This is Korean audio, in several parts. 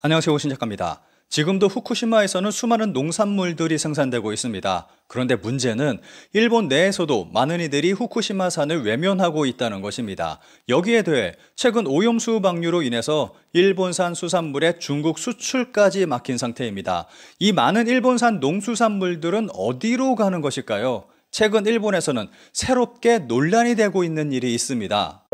안녕하세요. 오신 작가입니다. 지금도 후쿠시마에서는 수많은 농산물들이 생산되고 있습니다. 그런데 문제는 일본 내에서도 많은 이들이 후쿠시마산을 외면하고 있다는 것입니다. 여기에 대해 최근 오염수 방류로 인해서 일본산 수산물의 중국 수출까지 막힌 상태입니다. 이 많은 일본산 농수산물들은 어디로 가는 것일까요? 최근 일본에서는 새롭게 논란이 되고 있는 일이 있습니다.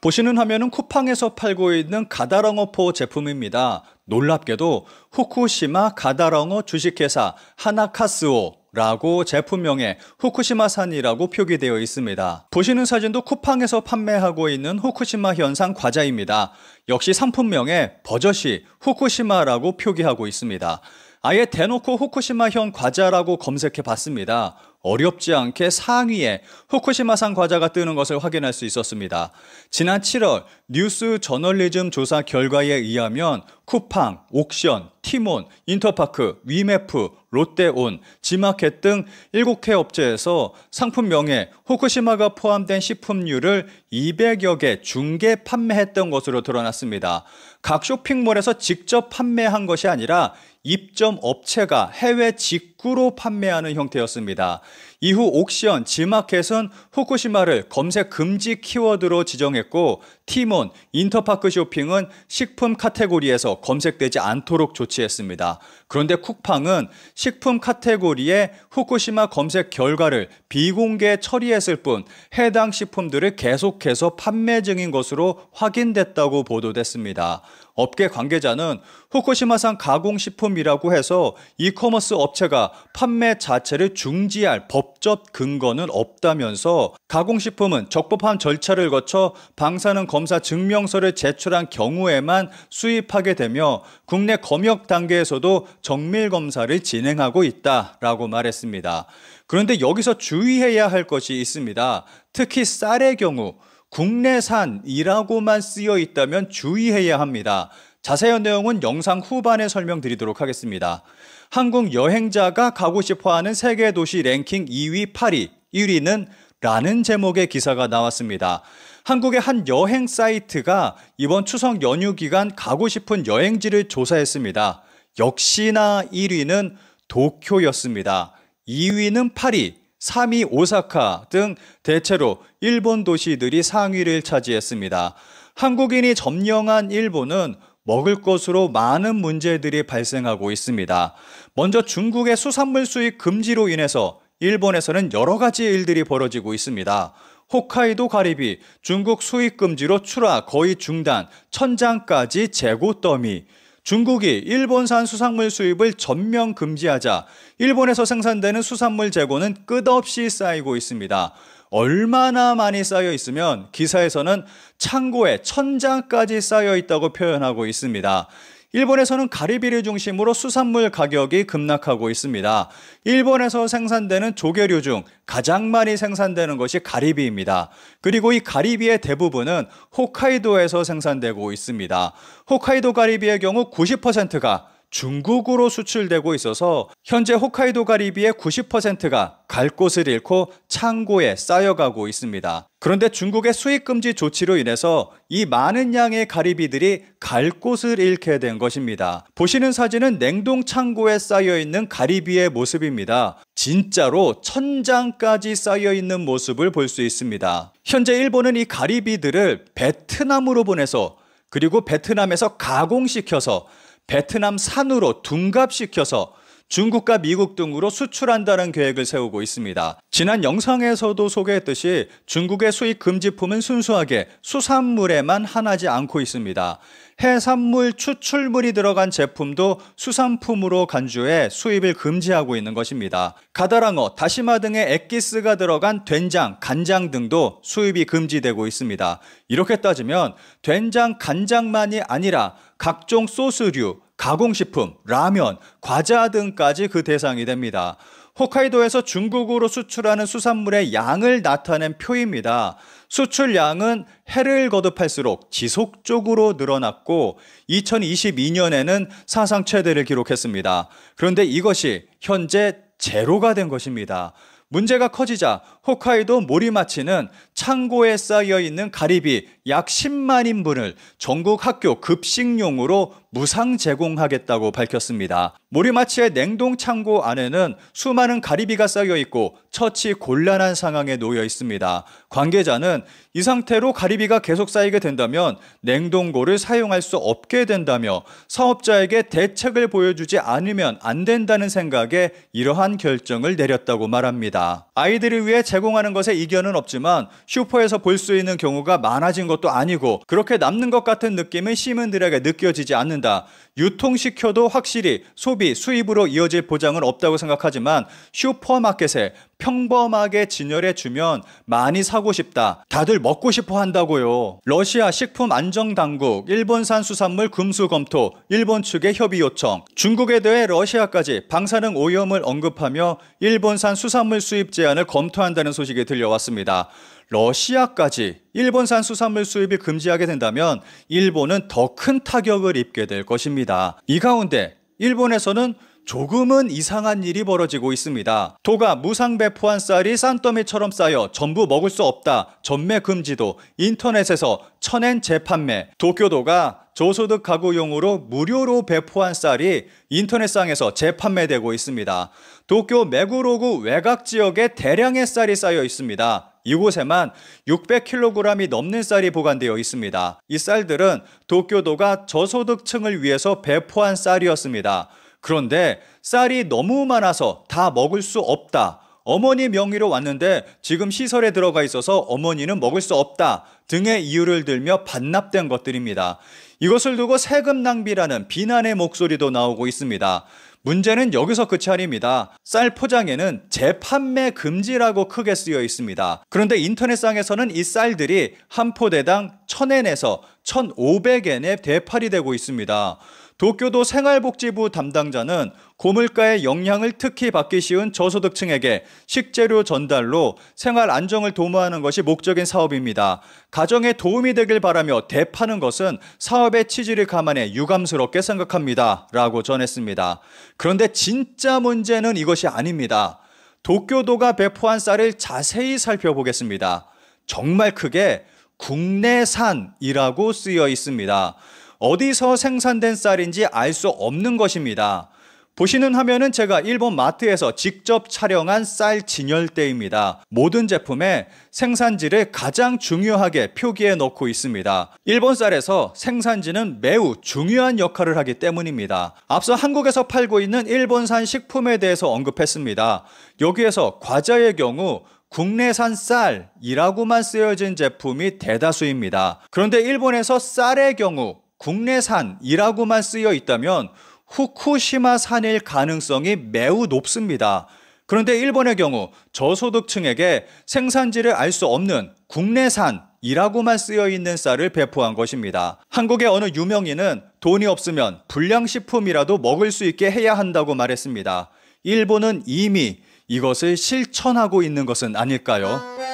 보시는 화면은 쿠팡에서 팔고 있는 가다랑어포 제품입니다. 놀랍게도 후쿠시마 가다랑어 주식회사 하나카스오 라고 제품명에 후쿠시마산이라고 표기되어 있습니다. 보시는 사진도 쿠팡에서 판매하고 있는 후쿠시마 현상 과자입니다. 역시 상품명에 버젓이 후쿠시마라고 표기하고 있습니다. 아예 대놓고 후쿠시마현 과자라고 검색해 봤습니다. 어렵지 않게 상위에 후쿠시마산 과자가 뜨는 것을 확인할 수 있었습니다. 지난 7월 뉴스 저널리즘 조사 결과에 의하면 쿠팡, 옥션, 티몬, 인터파크, 위메프, 롯데온, 지마켓 등 7개 업체에서 상품명에 후쿠시마가 포함된 식품류를 200여 개 중개 판매했던 것으로 드러났습니다. 각 쇼핑몰에서 직접 판매한 것이 아니라 입점 업체가 해외 직 직구로 판매하는 형태였습니다. 이후 옥션, 지마켓은 후쿠시마를 검색 금지 키워드로 지정했고 티몬, 인터파크 쇼핑은 식품 카테고리에서 검색되지 않도록 조치했습니다. 그런데 쿠팡은 식품 카테고리에 후쿠시마 검색 결과를 비공개 처리했을 뿐 해당 식품들을 계속해서 판매 중인 것으로 확인됐다고 보도됐습니다. 업계 관계자는 후쿠시마산 가공식품이라고 해서 이커머스 업체가 판매 자체를 중지할 법적 근거는 없다면서 가공식품은 적법한 절차를 거쳐 방사능 검 검사 증명서를 제출한 경우에만 수입하게 되며 국내 검역 단계에서도 정밀 검사를 진행하고 있다라고 말했습니다. 그런데 여기서 주의해야 할 것이 있습니다. 특히 쌀의 경우 국내산이라고만 쓰여 있다면 주의해야 합니다. 자세한 내용은 영상 후반에 설명드리도록 하겠습니다. 한국 여행자가 가고 싶어 하는 세계 도시 랭킹 2위 파리, 1위는 라는 제목의 기사가 나왔습니다. 한국의 한 여행 사이트가 이번 추석 연휴 기간 가고 싶은 여행지를 조사했습니다. 역시나 1위는 도쿄였습니다. 2위는 파리, 3위 오사카 등 대체로 일본 도시들이 상위를 차지했습니다. 한국인이 점령한 일본은 먹을 것으로 많은 문제들이 발생하고 있습니다. 먼저 중국의 수산물 수입 금지로 인해서 일본에서는 여러 가지 일들이 벌어지고 있습니다. 홋카이도 가리비, 중국 수입 금지로 출하 거의 중단, 천장까지 재고 더미. 중국이 일본산 수산물 수입을 전면 금지하자 일본에서 생산되는 수산물 재고는 끝없이 쌓이고 있습니다. 얼마나 많이 쌓여 있으면 기사에서는 창고에 천장까지 쌓여 있다고 표현하고 있습니다. 일본에서는 가리비를 중심으로 수산물 가격이 급락하고 있습니다. 일본에서 생산되는 조개류 중 가장 많이 생산되는 것이 가리비입니다. 그리고 이 가리비의 대부분은 홋카이도에서 생산되고 있습니다. 홋카이도 가리비의 경우 90%가 중국으로 수출되고 있어서 현재 홋카이도 가리비의 90%가 갈 곳을 잃고 창고에 쌓여가고 있습니다. 그런데 중국의 수입 금지 조치로 인해서 이 많은 양의 가리비들이 갈 곳을 잃게 된 것입니다. 보시는 사진은 냉동 창고에 쌓여 있는 가리비의 모습입니다. 진짜로 천장까지 쌓여 있는 모습을 볼 수 있습니다. 현재 일본은 이 가리비들을 베트남으로 보내서 그리고 베트남에서 가공시켜서 베트남 산으로 둔갑시켜서 중국과 미국 등으로 수출한다는 계획을 세우고 있습니다. 지난 영상에서도 소개했듯이 중국의 수입 금지품은 순수하게 수산물에만 한하지 않고 있습니다. 해산물 추출물이 들어간 제품도 수산품으로 간주해 수입을 금지하고 있는 것입니다. 가다랑어, 다시마 등의 액기스가 들어간 된장, 간장 등도 수입이 금지되고 있습니다. 이렇게 따지면 된장, 간장만이 아니라 각종 소스류, 가공식품, 라면, 과자 등까지 그 대상이 됩니다. 홋카이도에서 중국으로 수출하는 수산물의 양을 나타낸 표입니다. 수출량은 해를 거듭할수록 지속적으로 늘어났고 2022년에는 사상 최대를 기록했습니다. 그런데 이것이 현재 제로가 된 것입니다. 문제가 커지자 홋카이도 모리마치는 창고에 쌓여 있는 가리비 약 10만 인분을 전국 학교 급식용으로 무상 제공하겠다고 밝혔습니다. 모리마치의 냉동 창고 안에는 수많은 가리비가 쌓여 있고 처치 곤란한 상황에 놓여 있습니다. 관계자는 이 상태로 가리비가 계속 쌓이게 된다면 냉동고를 사용할 수 없게 된다며 사업자에게 대책을 보여주지 않으면 안 된다는 생각에 이러한 결정을 내렸다고 말합니다. 아이들을 위해 제공하는 것에 이견은 없지만 슈퍼에서 볼 수 있는 경우가 많아진 것도 아니고 그렇게 남는 것 같은 느낌은 시민들에게 느껴지지 않는다. 유통시켜도 확실히 소비, 수입으로 이어질 보장은 없다고 생각하지만 슈퍼마켓에 평범하게 진열해 주면 많이 사고 싶다. 다들 먹고 싶어 한다고요. 러시아 식품 안정 당국, 일본산 수산물 금수 검토, 일본 측의 협의 요청, 중국에 대해 러시아까지 방사능 오염을 언급하며 일본산 수산물 수입 제한을 검토한다는 소식이 들려왔습니다. 러시아까지 일본산 수산물 수입이 금지하게 된다면 일본은 더 큰 타격을 입게 될 것입니다. 이 가운데 일본에서는 조금은 이상한 일이 벌어지고 있습니다. 도가 무상 배포한 쌀이 싼더미처럼 쌓여 전부 먹을 수 없다. 전매 금지도 인터넷에서 천엔 재판매. 도쿄도가 저소득 가구용으로 무료로 배포한 쌀이 인터넷상에서 재판매되고 있습니다. 도쿄 메구로구 외곽 지역에 대량의 쌀이 쌓여 있습니다. 이곳에만 600kg이 넘는 쌀이 보관되어 있습니다. 이 쌀들은 도쿄도가 저소득층을 위해서 배포한 쌀이었습니다. 그런데 쌀이 너무 많아서 다 먹을 수 없다. 어머니 명의로 왔는데 지금 시설에 들어가 있어서 어머니는 먹을 수 없다 등의 이유를 들며 반납된 것들입니다. 이것을 두고 세금 낭비라는 비난의 목소리도 나오고 있습니다. 문제는 여기서 끝이 아닙니다. 쌀 포장에는 재판매 금지라고 크게 쓰여 있습니다. 그런데 인터넷상에서는 이 쌀들이 한 포대당 1000엔에서 1 5 0 0엔의 대팔이 되고 있습니다. 도쿄도 생활복지부 담당자는 고물가의 영향을 특히 받기 쉬운 저소득층에게 식재료 전달로 생활 안정을 도모하는 것이 목적인 사업입니다. 가정에 도움이 되길 바라며 대파는 것은 사업의 취지를 감안해 유감스럽게 생각합니다. 라고 전했습니다. 그런데 진짜 문제는 이것이 아닙니다. 도쿄도가 배포한 쌀을 자세히 살펴보겠습니다. 정말 크게 국내산이라고 쓰여 있습니다. 어디서 생산된 쌀인지 알 수 없는 것입니다. 보시는 화면은 제가 일본 마트에서 직접 촬영한 쌀 진열대입니다. 모든 제품에 생산지를 가장 중요하게 표기해 놓고 있습니다. 일본 쌀에서 생산지는 매우 중요한 역할을 하기 때문입니다. 앞서 한국에서 팔고 있는 일본산 식품에 대해서 언급했습니다. 여기에서 과자의 경우 국내산 쌀이라고만 쓰여진 제품이 대다수입니다. 그런데 일본에서 쌀의 경우 국내산이라고만 쓰여 있다면 후쿠시마산일 가능성이 매우 높습니다. 그런데 일본의 경우 저소득층에게 생산지를 알 수 없는 국내산이라고만 쓰여 있는 쌀을 배포한 것입니다. 한국의 어느 유명인은 돈이 없으면 불량식품이라도 먹을 수 있게 해야 한다고 말했습니다. 일본은 이미 이것을 실천하고 있는 것은 아닐까요?